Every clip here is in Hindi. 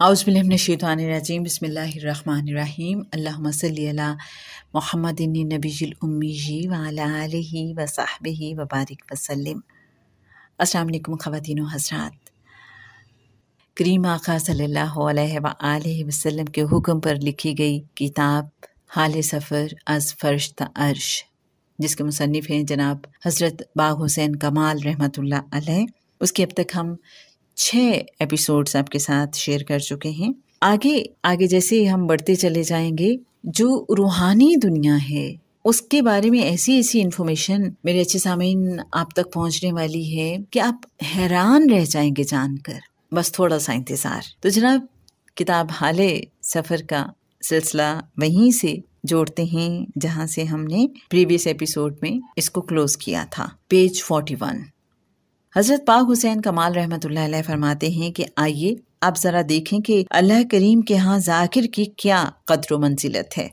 आउज़बिलमीम बसमीम अल्ला महमद नबीज़ुल्मी वाली वसाहब वबारक वसलम असल ख़वान हजरात करीम आका सल्ला वसलम के हुक्म पर लिखी गई किताब हाल सफ़र अज फ़र्श त अर्श जिसके मुसनफ़ हैं जनाब हज़रत बाग हुसैन कमाल रहमत उसके अब तक हम छः एपिसोड्स आपके साथ शेयर कर चुके हैं आगे आगे जैसे हम बढ़ते चले जाएंगे जो रूहानी दुनिया है उसके बारे में ऐसी ऐसी इन्फॉर्मेशन मेरे अच्छे सामीन आप तक पहुंचने वाली है कि आप हैरान रह जाएंगे जानकर बस थोड़ा सा इंतज़ार तो जनाब किताब हाले सफ़र का सिलसिला वहीं से जोड़ते हैं जहाँ से हमने प्रीवियस एपिसोड में इसको क्लोज किया था पेज फोर्टी वन हज़रत पाक हुसैन कमाल रहमत फरमाते हैं कि आइए आप ज़रा देखें कि अल्लाह करीम के यहाँ जाकिर की क्या कदर मंजिलत है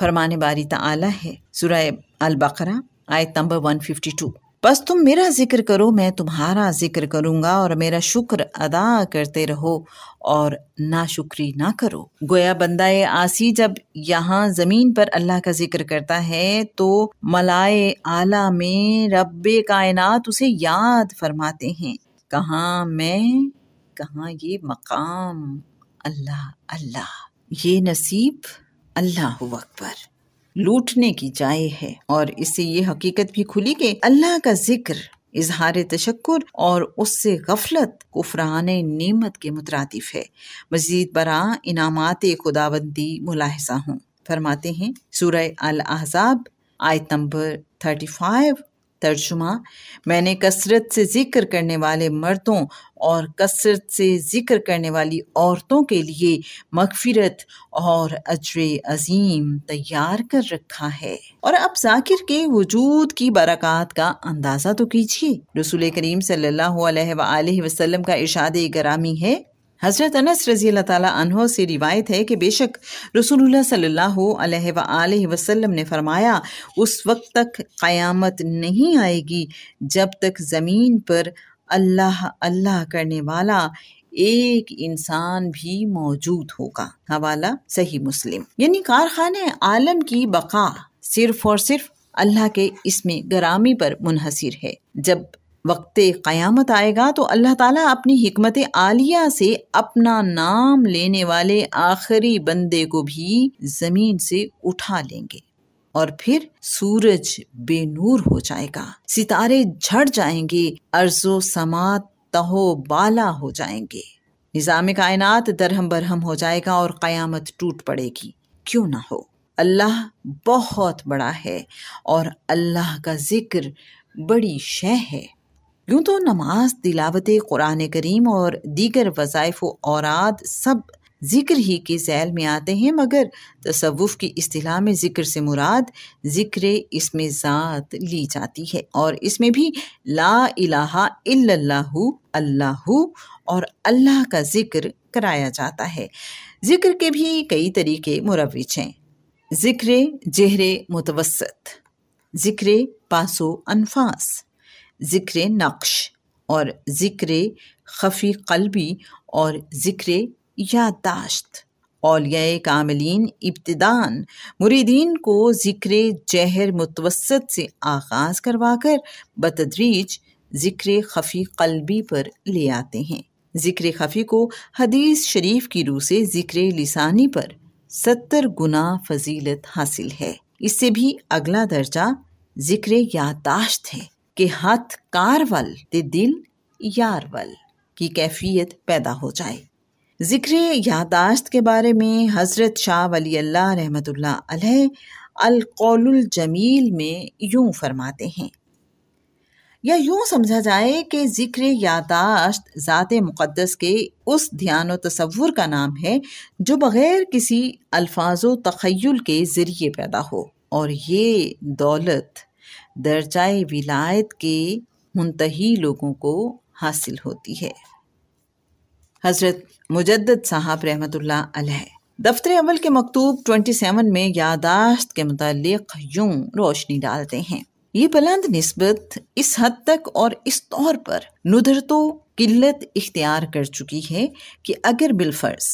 फरमाने बारी तला है सुरह अलबकरा आयत नंबर टू बस तुम मेरा ज़िक्र करो मैं तुम्हारा ज़िक्र करूंगा और मेरा शुक्र अदा करते रहो और ना शुक्री ना करो गोया बंदा आसी जब यहाँ ज़मीन पर अल्लाह का ज़िक्र करता है तो मलाए आला में रब्बे कायनात उसे याद फरमाते हैं कहा मैं कहा ये मकाम अल्लाह अल्लाह ये नसीब अल्लाह अकबर लूटने की जाए है और इससे ये हकीकत भी खुली कि अल्लाह का जिक्र इजहार तशक्र और उससे गफलत कुफरान नेमत के मुतरदफ है मजीद बरा इनामत खुदाबंदी मुलाहजा हूँ फरमाते हैं सूर्य अल अहजाब आयत नंबर थर्टी फाइव तर्जुमा मैंने कसरत से जिक्र करने वाले मर्दों और कसरत से जिक्र करने वाली औरतों के लिए मगफिरत और अजर अजीम तैयार कर रखा है और अब जाकिर के वजूद की बरक़ात का अंदाज़ा तो कीजिए रसूल करीम सल्लल्लाहु अलैहि वसल्लम का इशाद ग्रामी है हज़रत अनस रज़ी तहों से रिवायत है कि बेशक रसूल सल्लल्लाहु अलैहि वसल्लम ने फरमाया उस वक्त तक क़यामत नहीं आएगी जब तक ज़मीन पर अल्लाह अल्लाह करने वाला एक इंसान भी मौजूद होगा हवाला सही मुस्लिम यानी कारखाने आलम की बका सिर्फ और सिर्फ अल्लाह के इसमें गरामी पर मुनहसर है जब वक्त क़यामत आएगा तो अल्लाह ताला अपनी हमत आलिया से अपना नाम लेने वाले आखिरी बंदे को भी ज़मीन से उठा लेंगे और फिर सूरज बेनूर हो जाएगा सितारे झड़ जाएंगे अर्जो समात तहो बाला हो जाएंगे निज़ाम कायनात दरहम बरहम हो जाएगा और क़यामत टूट पड़ेगी क्यों ना हो अल्लाह बहुत बड़ा है और अल्लाह का ज़िक्र बड़ी शह है यूँ तो नमाज तिलावत कुरान करीम और दीगर वज़ाइफ औरद सब ज़िक्र ही के जैल में आते हैं मगर तसवुफ़ की अतलाह में ज़िक्र से मुराद ज़िक्र इसमें ज़ात ली जाती है और इसमें भी ला इलाहा इल्लल्लाहु अल्लाहु और अल्लाह का ज़िक्र कराया जाता है ज़िक्र के भी कई तरीके मुरवज हैं ज़िक्र जहर मुतवस्त ज़िक्र पासो अनफास ज़िक्र नक्श और ज़िक्र खफी कलबी और ज़िक्र यादाश्त औलिया कामलीन इब्तदान मुरीदीन को ज़िक्र जहर मुतवसत से आगाज़ करवा कर बतदरीज ज़िक्र खफी कलबी पर ले आते हैं ज़िक्र खफी को हदीस शरीफ की रूह से ज़िक्र लिसानी पर सत्तर गुना फजीलत हासिल है इससे भी अगला दर्जा ज़िक्र यादाश्त है कि हथ वल ते दिल वल की कैफियत पैदा हो जाए ज़िक्र यादाश्त के बारे में हज़रत शाह वली अल्लाह रहमतुल्ला अलकौल जमील में यूं फरमाते हैं या यूं समझा जाए कि ज़िक्र यादाश्त ज़ात मुक़दस के उस ध्यान व तस्वुर का नाम है जो बग़ैर किसी अल्फाज व तखयल के ज़रिए पैदा हो और ये दौलत दर्जाए विलायत के मुंतही लोगों को हासिल होती है हज़रत मुजद्द साहब रहमत दफ्तर अमल के मकतूब 27 में यादाश्त के मतलब यूँ रोशनी डालते हैं ये बुलंद नस्बत इस हद तक और इस तौर पर नुदरतों किल्लत इख्तियार कर चुकी है कि अगर बिलफर्ज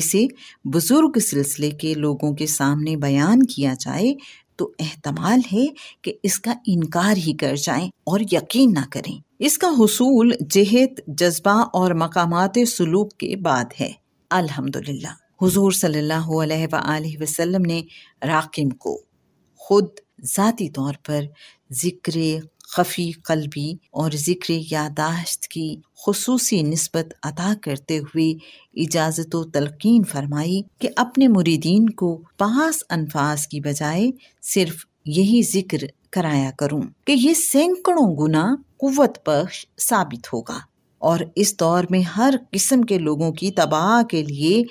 इसे बुज़ुर्ग सिलसिले के लोगों के सामने बयान किया जाए तो एहतमाल है कि इसका इनकार ही कर जाएं और यकीन ना करें इसका हसूल जहत जज्बा और मकामात सलूक के बाद है अल्हम्दुलिल्लाह हुजूर सल्लल्लाहु अलैहि वसल्लम ने राकिम को खुद ज़ाती तौर पर ज़िक्र खफ़ी कलबी और ज़िक्र यादाश्त की खसूसी नस्बत अदा करते हुए इजाज़त तलकिन फरमाई कि अपने मुरीदीन को पास अनफाज की बजाय सिर्फ यही जिक्र कराया करूँ कि ये सैकड़ों गुना कुत बख्श साबित होगा और इस दौर में हर किस्म के लोगों की तबाह के लिए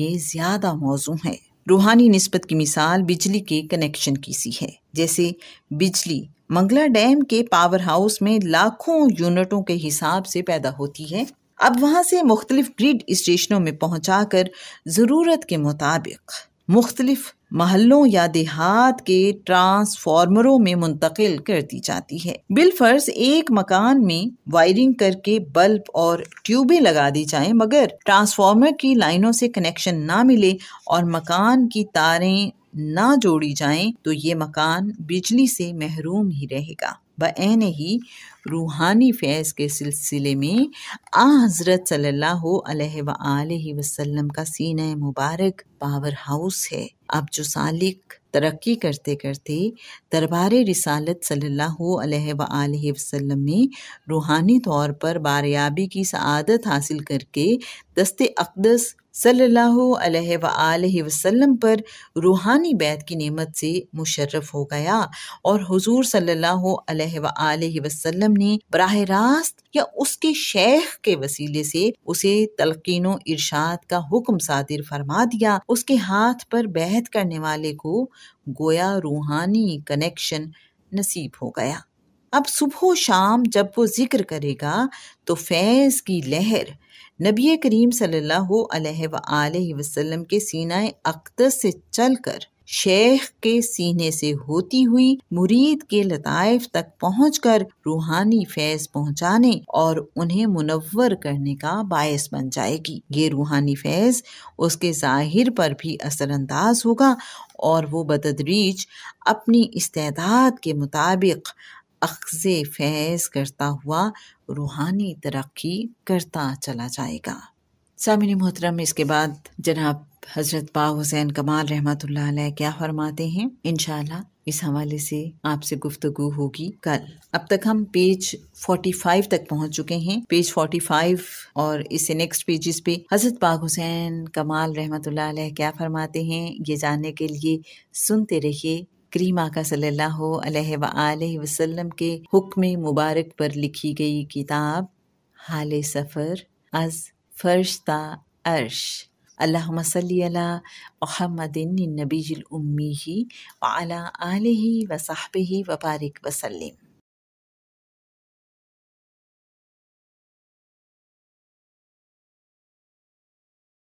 ये ज़्यादा मौजू है रूहानी नस्बत की मिसाल बिजली के कनेक्शन की सी है जैसे बिजली मंगला डैम के पावर हाउस में लाखों यूनिटों के हिसाब से पैदा होती है अब वहाँ से मुख्तलिफ ग्रिड स्टेशनों में पहुँचा कर ज़रूरत के मुताबिक मुख्तलिफ महलों या देहात के ट्रांसफार्मरों में मुंतकिल कर दी जाती है बिलफर्स एक मकान में वायरिंग करके बल्ब और ट्यूबें लगा दी जाए मगर ट्रांसफार्मर की लाइनों से कनेक्शन ना मिले और मकान की तारें ना जोड़ी जाएं तो ये मकान बिजली से महरूम ही रहेगा बन ही रूहानी फैज़ के सिलसिले में आ हज़रत सल्लल्लाहु अलैहि वसल्लम का सीन मुबारक पावर हाउस है अब जो सालिक तरक्की करते करते दरबार रिसालत सल्लल्लाहु अलैहि वसल्लम में रूहानी तौर पर बारयाबी की सआदत हासिल करके दस्ते अकदस सल्लल्लाहु अलैहि वसल्लम पर रूहानी बैत की नेमत से मुशर्रफ हो गया और हुजूर सल्लल्लाहु अलैहि वसल्लम ने बराह रास्त या उसके शेख के वसीले से उसे तलकिन इरशाद का हुक्म सादिर फरमा दिया उसके हाथ पर बैत करने वाले को गोया रूहानी कनेक्शन नसीब हो गया अब सुबह शाम जब वो ज़िक्र करेगा तो फैज़ की लहर नबी करीम सल्लल्लाहु अलैहि वसल्लम के सीना अक्दस से चलकर शेख के सीने से होती हुई मुरीद के लताइफ तक पहुंचकर रूहानी फैज पहुंचाने और उन्हें मुनवर करने का बायस बन जाएगी ये रूहानी फैज उसके जाहिर पर भी असरअंदाज होगा और वो बतदरीज अपनी इस्तेदाद के मुताबिक अक्ज़ फैज़ करता हुआ रूहानी तरक्की करता चला जाएगा सामिन मोहतरम इसके बाद जनाब हज़रत पा हुसैन कमाल रहमत क्या फरमाते हैं इन इस हवाले से आपसे गुफ्तु होगी कल अब तक हम पेज 45 तक पहुंच चुके हैं पेज 45 और इससे नेक्स्ट पेजेस पे हज़रत पाक हुसैन कमाल रहमत क्या फरमाते हैं ये जानने के लिए सुनते रहिए करीम आका सल्लल्लाहु अलैहि वसल्लम वसल्लम के हुक्म मुबारक पर लिखी गई किताब हाल सफ़र अज फ़र्श ता अर्श अल्लाह मसल्ला महमदिन नबीजिल उम्मी ही अला व वसाहब ही वबारक वसलम